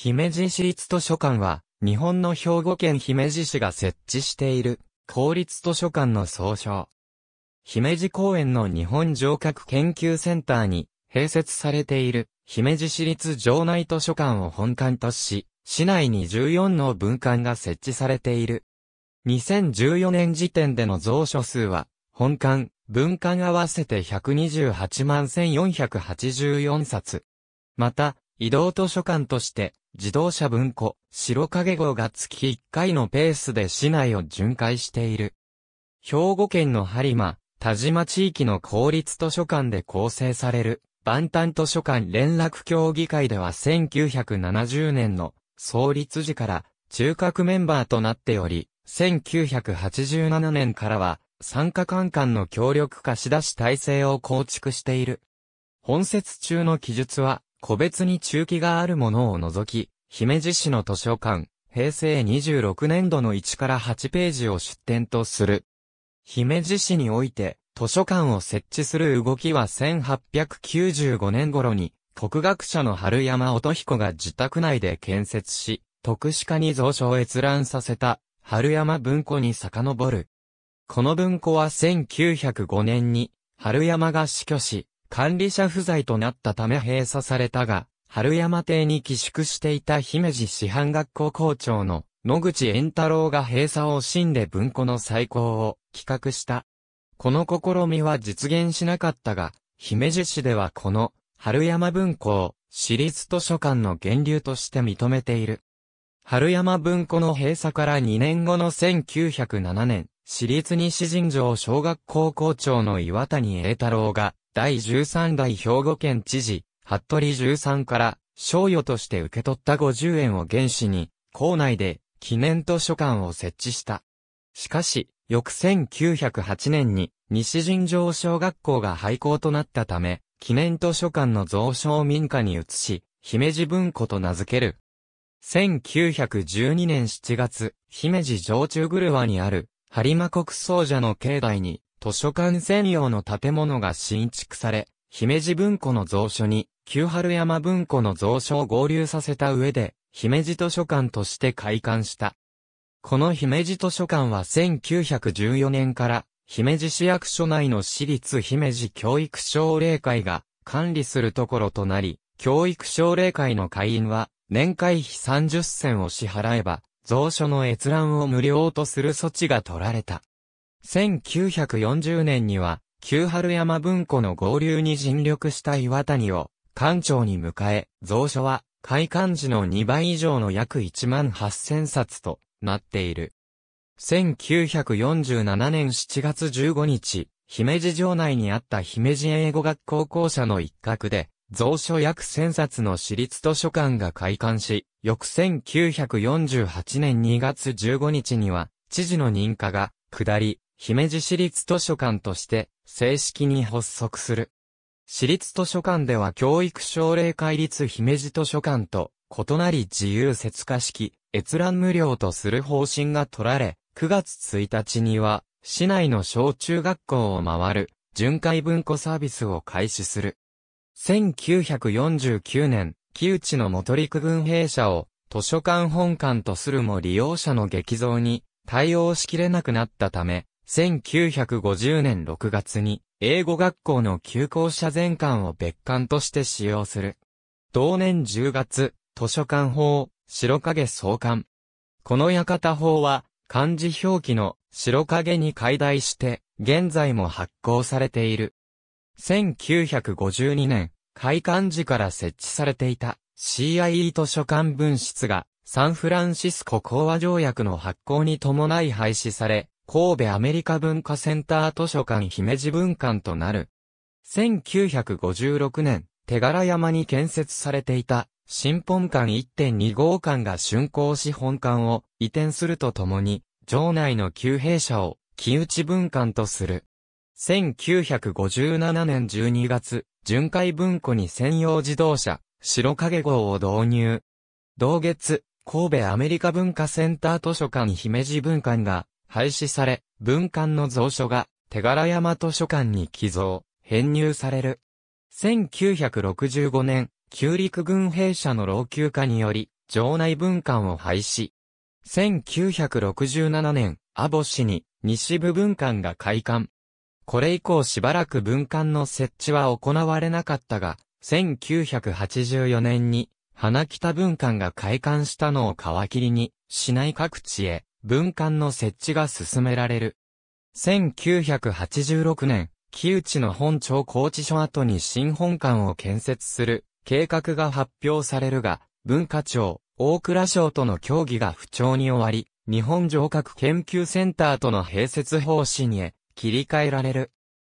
姫路市立図書館は、日本の兵庫県姫路市が設置している、公立図書館の総称。姫路公園の日本城郭研究センターに、併設されている、姫路市立城内図書館を本館とし、市内に14の分館が設置されている。2014年時点での蔵書数は、本館、分館合わせて128万1484冊。また、移動図書館として、自動車文庫、白影号が月1回のペースで市内を巡回している。兵庫県の播磨、田島地域の公立図書館で構成される、万端図書館連絡協議会では1970年の創立時から中核メンバーとなっており、1987年からは、参加官間の協力貸し出し体制を構築している。本節中の記述は、個別に中期があるものを除き、姫路市の図書館、平成26年度の1から8ページを出展とする。姫路市において、図書館を設置する動きは1895年頃に、国学者の春山乙彦が自宅内で建設し、特殊化に蔵書を閲覧させた、春山文庫に遡る。この文庫は1905年に、春山が死去し、管理者不在となったため閉鎖されたが、春山邸に寄宿していた姫路師範学校校長の野口円太郎が閉鎖を惜しんで文庫の再興を企画した。この試みは実現しなかったが、姫路市ではこの春山文庫を私立図書館の源流として認めている。春山文庫の閉鎖から2年後の1907年、私立西尋常小学校校長の岩谷栄太郎が第13代兵庫県知事、服部13から、賞与として受け取った50円を原資に、校内で記念図書館を設置した。しかし、翌1908年に西尋常小学校が廃校となったため、記念図書館の蔵書を民家に移し、姫路文庫と名付ける。1912年7月、姫路城中ぐるわにある、播磨国総社の境内に、図書館専用の建物が新築され、姫路文庫の蔵書に、旧春山文庫の蔵書を合流させた上で、姫路図書館として開館した。この姫路図書館は1914年から、姫路市役所内の私立姫路教育奨励会が管理するところとなり、教育奨励会の会員は、年会費30銭を支払えば、蔵書の閲覧を無料とする措置が取られた。1940年には、旧春山文庫の合流に尽力した岩谷を、館長に迎え、蔵書は、開館時の2倍以上の約1万8000冊となっている。1947年7月15日、姫路城内にあった姫路英語学校校舎の一角で、蔵書約1000冊の私立図書館が開館し、翌1948年2月15日には、知事の認可が、下り、姫路市立図書館として正式に発足する。市立図書館では教育奨励会立姫路図書館と異なり自由説化式、閲覧無料とする方針が取られ、9月1日には市内の小中学校を回る巡回文庫サービスを開始する。1949年、木内の元陸軍兵舎を図書館本館とするも利用者の激増に対応しきれなくなったため、1950年6月に、英語学校の休校者全館を別館として使用する。同年10月、図書館法、白影創刊。この館法は、漢字表記の白影に解題して、現在も発行されている。1952年、開館時から設置されていた CIE 図書館分室がサンフランシスコ講和条約の発行に伴い廃止され、神戸アメリカ文化センター図書館姫路文館となる。1956年、手柄山に建設されていた新本館1.2号館が竣工し本館を移転するとともに、城内の旧弊社を木内文館とする。1957年12月、巡回文庫に専用自動車、白影号を導入。同月、神戸アメリカ文化センター図書館姫路文館が廃止され、文館の蔵書が手柄山図書館に寄贈、編入される。1965年、旧陸軍兵舎の老朽化により、城内文館を廃止。1967年、阿保市に西部文館が開館。これ以降しばらく文館の設置は行われなかったが、1984年に、花北文館が開館したのを皮切りに、市内各地へ文館の設置が進められる。1986年、木内の本庁高知署跡に新本館を建設する計画が発表されるが、文化庁、大蔵省との協議が不調に終わり、日本城郭研究センターとの併設方針へ切り替えられる。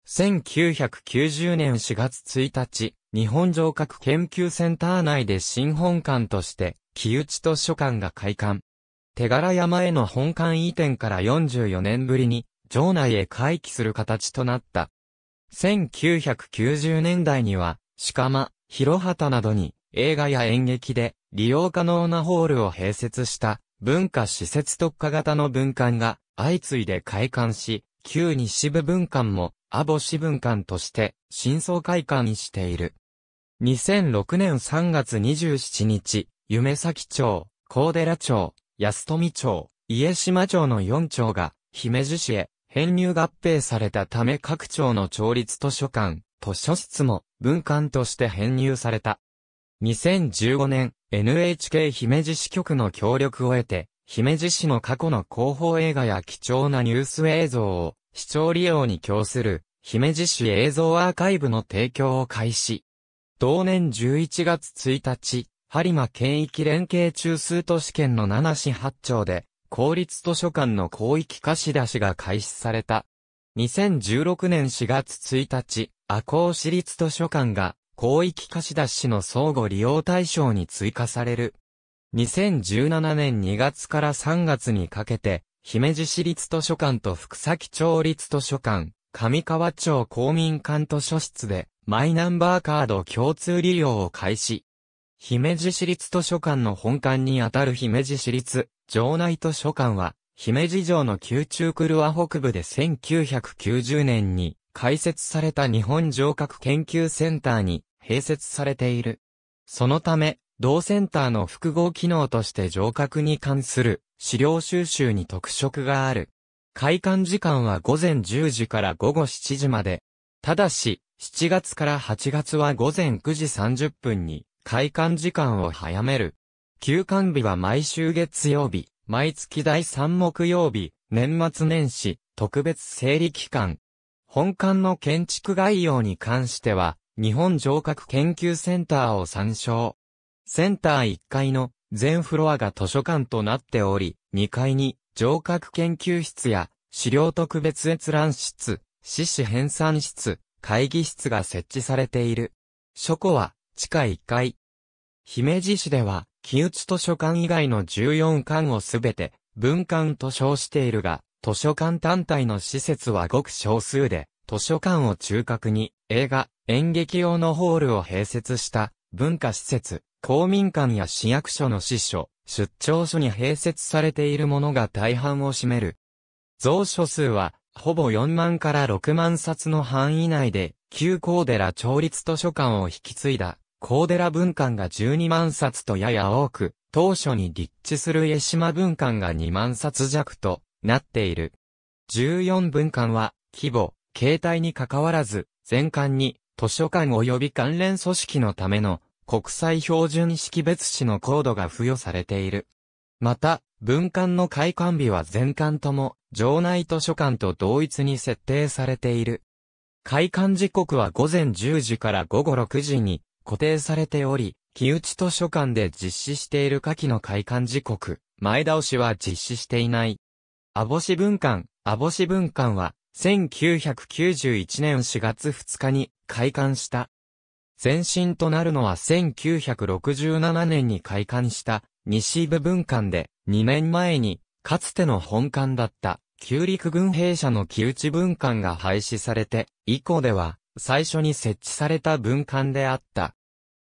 1990年4月1日、日本城郭研究センター内で新本館として、木内図書館が開館。手柄山への本館移転から44年ぶりに、城内へ回帰する形となった。1990年代には、鹿間、広畑などに、映画や演劇で、利用可能なホールを併設した、文化施設特化型の文館が、相次いで開館し、旧西部文館も、阿保市文館として、新装開館している。2006年3月27日、夢咲町、高寺町、安富町、家島町の4町が、姫路市へ、編入合併されたため各町の町立図書館、図書室も、文館として編入された。2015年、NHK 姫路市局の協力を得て、姫路市の過去の広報映画や貴重なニュース映像を、視聴利用に供する、姫路市映像アーカイブの提供を開始。同年11月1日、播磨県域連携中枢都市圏の七市八町で、公立図書館の広域貸し出しが開始された。2016年4月1日、赤穂市立図書館が、広域貸し出しの相互利用対象に追加される。2017年2月から3月にかけて、姫路市立図書館と福崎町立図書館、上川町公民館図書室で、マイナンバーカード共通利用を開始。姫路市立図書館の本館にあたる姫路市立城内図書館は、姫路城の宮中クルア北部で1990年に開設された日本城郭研究センターに併設されている。そのため、同センターの複合機能として城郭に関する資料収集に特色がある。開館時間は午前10時から午後7時まで。ただし、7月から8月は午前9時30分に開館時間を早める。休館日は毎週月曜日、毎月第3木曜日、年末年始、特別整理期間。本館の建築概要に関しては、日本城郭研究センターを参照。センター1階の全フロアが図書館となっており、2階に城郭研究室や資料特別閲覧室、詩詞編纂室、会議室が設置されている。書庫は地下1階。姫路市では、木内図書館以外の14館をすべて、文館と称しているが、図書館単体の施設はごく少数で、図書館を中核に、映画、演劇用のホールを併設した、文化施設、公民館や市役所の支所、出張所に併設されているものが大半を占める。蔵書数は、ほぼ4万から6万冊の範囲内で、旧高寺調律図書館を引き継いだ高寺文館が12万冊とやや多く、当初に立地する江島文館が2万冊弱となっている。14文館は、規模、形態に関わらず、全館に図書館及び関連組織のための国際標準識別紙のコードが付与されている。また、文館の開館日は全館とも、場内図書館と同一に設定されている。開館時刻は午前10時から午後6時に固定されており、木内図書館で実施している夏季の開館時刻、前倒しは実施していない。網干文館、網干文館は、1991年4月2日に開館した。前身となるのは1967年に開館した西部文館で2年前にかつての本館だった旧陸軍兵舎の木内文館が廃止されて以降では最初に設置された文館であった。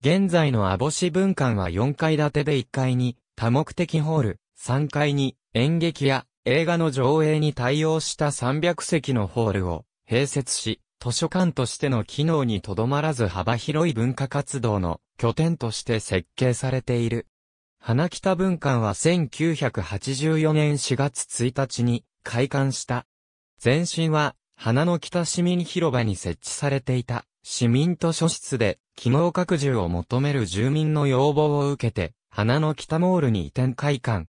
現在の網干文館は4階建てで1階に多目的ホール、3階に演劇や映画の上映に対応した300席のホールを併設し、図書館としての機能にとどまらず幅広い文化活動の拠点として設計されている。花北文館は1984年4月1日に開館した。前身は花の北市民広場に設置されていた市民図書室で機能拡充を求める住民の要望を受けて、花の北モールに移転開館。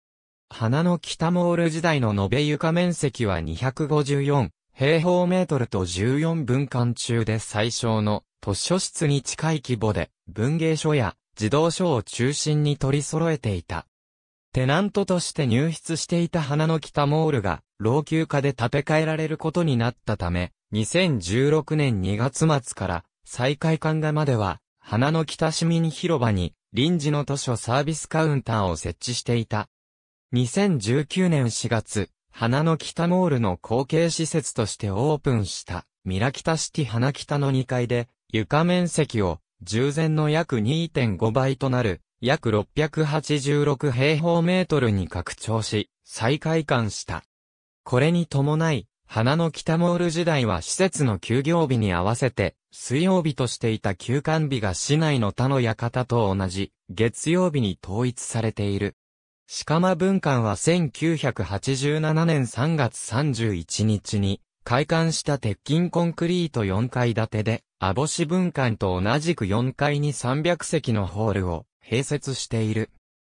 花の北モール時代の延べ床面積は254平方メートルと14分間中で最小の図書室に近い規模で文芸書や児童書を中心に取り揃えていた。テナントとして入室していた花の北モールが、老朽化で建て替えられることになったため、2016年2月末から再開館がまでは、花の北市民広場に臨時の図書サービスカウンターを設置していた。2019年4月、花の北モールの後継施設としてオープンした、ミラキタシティ花北の2階で、床面積を従前の約2.5倍となる約686平方メートルに拡張し、再開館した。これに伴い、花の北モール時代は施設の休業日に合わせて、水曜日としていた休館日が市内の他の館と同じ、月曜日に統一されている。鹿間文館は1987年3月31日に、開館した鉄筋コンクリート4階建てで、網干文館と同じく4階に300席のホールを併設している。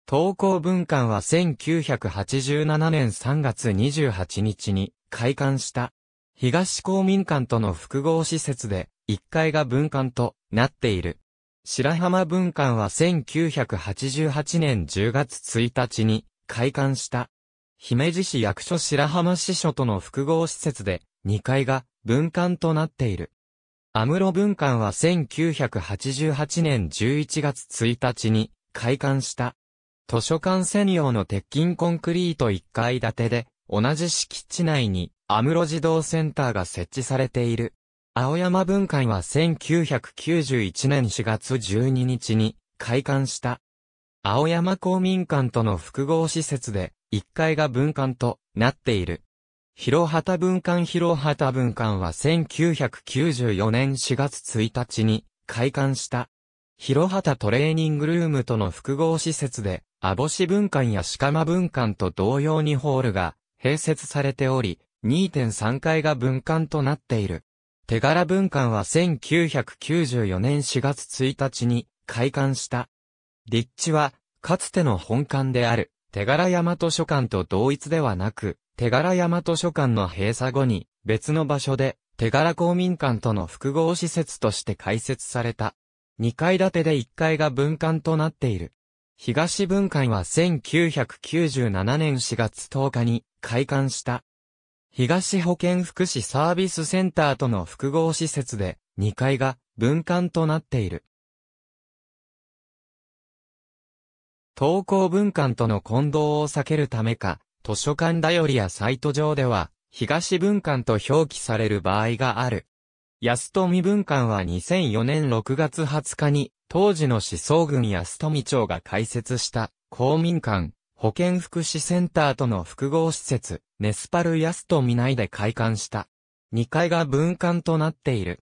東光文館は1987年3月28日に開館した。東公民館との複合施設で、1階が文館となっている。白浜文館は1988年10月1日に開館した。姫路市役所白浜支所との複合施設で、2階が文館となっている。アムロ文館は1988年11月1日に開館した。図書館専用の鉄筋コンクリート1階建てで、同じ敷地内にアムロ児童センターが設置されている。青山文館は1991年4月12日に開館した。青山公民館との複合施設で、1階が文館となっている。広畑文館広畑文館は1994年4月1日に開館した。広畑トレーニングルームとの複合施設で、網干文館や鹿間文館と同様にホールが併設されており、2.3階が文館となっている。手柄文館は1994年4月1日に開館した。立地は、かつての本館である、手柄山図書館と同一ではなく、手柄山図書館の閉鎖後に、別の場所で、手柄公民館との複合施設として開設された。2階建てで1階が文館となっている。東文館は1997年4月10日に開館した。東保健福祉サービスセンターとの複合施設で2階が文館となっている。東高文館との混同を避けるためか、図書館だよりやサイト上では、東文館と表記される場合がある。安富文館は2004年6月20日に、当時の思想軍安富町が開設した、公民館、保健福祉センターとの複合施設、ネスパル安富内で開館した。2階が文館となっている。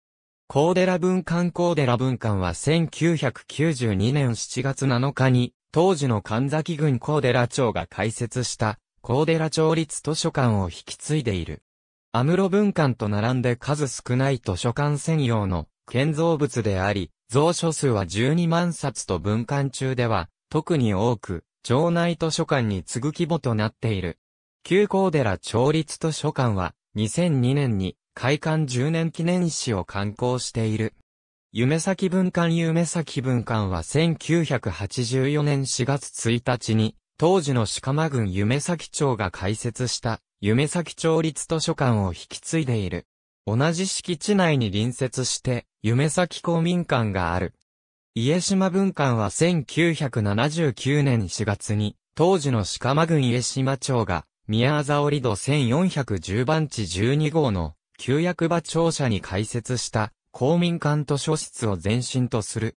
コーデラ文館コーデラ文館は1992年7月7日に、当時の神崎郡コーデラ町が開設した高寺町立図書館を引き継いでいる。アムロ文館と並んで数少ない図書館専用の建造物であり、蔵書数は12万冊と文館中では、特に多く、町内図書館に次ぐ規模となっている。旧高寺町立図書館は、2002年に開館10年記念誌を刊行している。夢咲文館夢咲文館は1984年4月1日に当時の鹿間郡夢崎町が開設した夢崎町立図書館を引き継いでいる。同じ敷地内に隣接して夢崎公民館がある。家島文館は1979年4月に当時の鹿間郡家島町が宮沢織戸1410番地12号の旧役場庁舎に開設した公民館図書室を前身とする。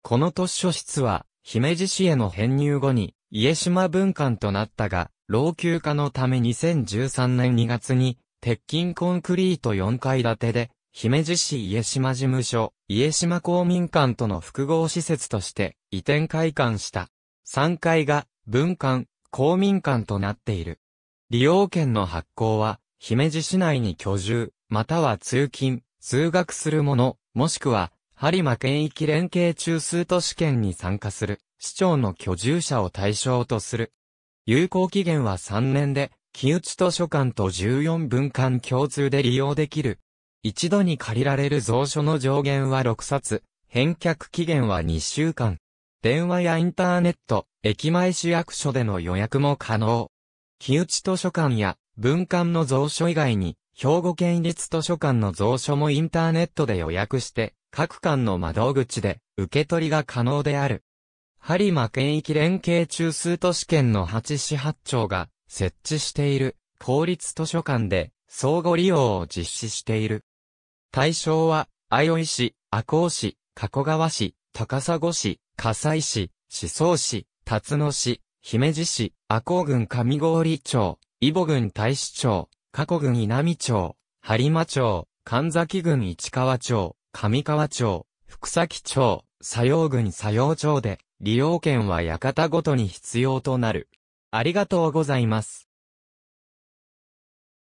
この図書室は姫路市への編入後に家島文館となったが、老朽化のため2013年2月に、鉄筋コンクリート4階建てで、姫路市家島事務所、家島公民館との複合施設として移転開館した。3階が文館、公民館となっている。利用券の発行は、姫路市内に居住、または通勤、通学する者、もしくは、播磨県域連携中枢都市圏に参加する。市長の居住者を対象とする。有効期限は3年で、木内図書館と14分間共通で利用できる。一度に借りられる蔵書の上限は6冊、返却期限は2週間。電話やインターネット、駅前市役所での予約も可能。木内図書館や文館の蔵書以外に、兵庫県立図書館の蔵書もインターネットで予約して、各館の窓口で受け取りが可能である。播磨県域連携中枢都市圏の八市八町が設置している公立図書館で相互利用を実施している。対象は、相生市、赤穂市、加古川市、高砂市、笠西市、思想市、辰野市、姫路市、赤穂郡上郡町、伊保郡大使町、加古郡稲美町、播磨町、神崎郡市川町、上川町、福崎町、佐用郡佐用町で利用券は館ごとに必要となる。ありがとうございます。